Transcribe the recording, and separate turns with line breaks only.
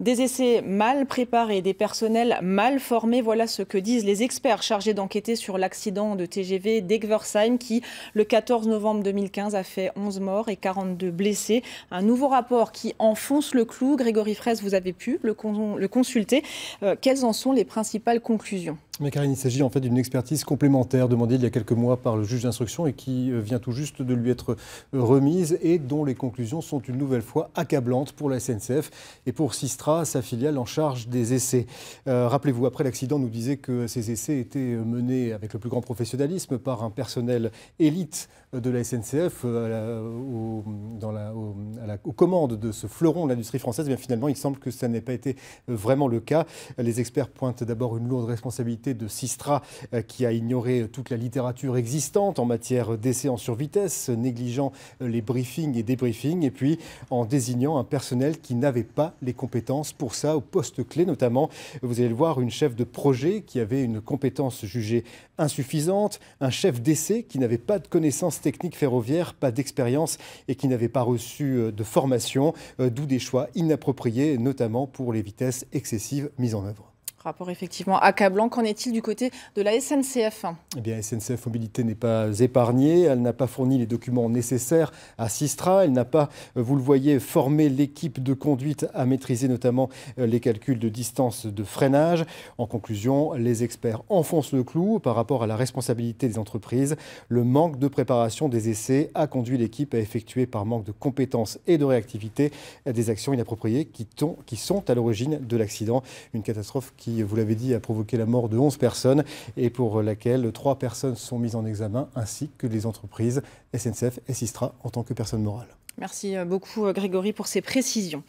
Des essais mal préparés, des personnels mal formés, voilà ce que disent les experts chargés d'enquêter sur l'accident de TGV d'Egversheim qui, le 14 novembre 2015, a fait 11 morts et 42 blessés. Un nouveau rapport qui enfonce le clou. Grégory Fraisse, vous avez pu le, consulter. Euh, quelles en sont les principales conclusions
Karine, il s'agit en fait d'une expertise complémentaire demandée il y a quelques mois par le juge d'instruction et qui euh, vient tout juste de lui être euh, remise et dont les conclusions sont une nouvelle fois accablantes pour la SNCF et pour Sistra, sa filiale en charge des essais. Euh, rappelez-vous, après l'accident, nous disait que ces essais étaient menés avec le plus grand professionnalisme par un personnel élite de la SNCF aux commandes de ce fleuron de l'industrie française, eh bien finalement, il semble que ça n'ait pas été euh, vraiment le cas. Les experts pointent d'abord une lourde responsabilité de Sistra, euh, qui a ignoré euh, toute la littérature existante en matière d'essais en survitesse, négligeant les briefings et débriefings, et puis en désignant un personnel qui n'avait pas les compétences pour ça, au poste clé notamment. Vous allez le voir, une chef de projet qui avait une compétence jugée insuffisante, un chef d'essai qui n'avait pas de connaissances techniques ferroviaires, pas d'expérience et qui n'avait pas reçu de formation, euh, d'où des choix inappropriés, notamment pour les vitesses excessives mises en œuvre.
Rapport effectivement accablant. Qu'en est-il du côté de la SNCF
Eh bien, SNCF Mobilité n'est pas épargnée. Elle n'a pas fourni les documents nécessaires à Sistra. Elle n'a pas, euh, vous le voyez, formé l'équipe de conduite à maîtriser notamment euh, les calculs de distance de freinage. En conclusion, les experts enfoncent le clou par rapport à la responsabilité des entreprises. Le manque de préparation des essais a conduit l'équipe à effectuer par manque de compétences et de réactivité des actions inappropriées qui, qui sont à l'origine de l'accident. Une catastrophe qui vous l'avez dit, a provoqué la mort de 11 personnes et pour laquelle 3 personnes sont mises en examen ainsi que les entreprises SNCF et Sistra en tant que personnes morales.
Merci beaucoup euh, Grégory pour ces précisions.